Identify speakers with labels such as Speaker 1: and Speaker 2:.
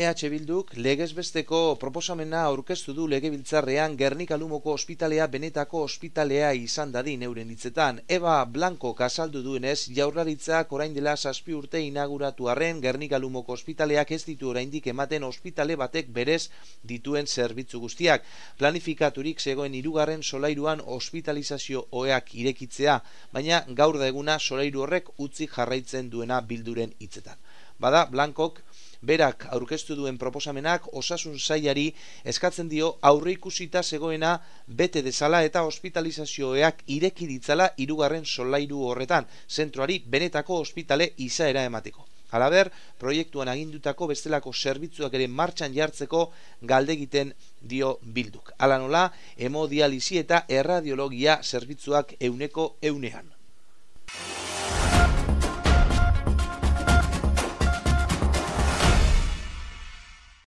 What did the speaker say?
Speaker 1: EH Bilduk legezbesteko proposamena aurkeztu du legebiltzarrean Gernikalumoko ospitalea benetako ospitalea izan dadin euren hitzetan. Eba Blanko kasaldu duenez, jaurlaritzak orain dela saspi urte inauguratu arren Gernik ospitaleak ez ditu oraindik ematen ospitale batek berez dituen zerbitzu guztiak. Planifikaturik zegoen irugarren solairuan ospitalizazio oeak irekitzea, baina gaur da eguna solairu horrek utzi jarraitzen duena bilduren hitzetan. Bada, Blankok berak aurkeztu duen proposamenak osasun zaiari eskatzen dio aurreikusita zegoena bete dezala eta ospitalizazioeak ireki ditzala hirugarren solairu horretan, zentroari benetako ospitale izaera emateko. Halaber, proiektuan agindutako bestelako zerbitzuak ere martxan jartzeko galdegiten dio bilduk. Hala nola, hemodializi eta erradiologia zerbitzuak euneko eunean.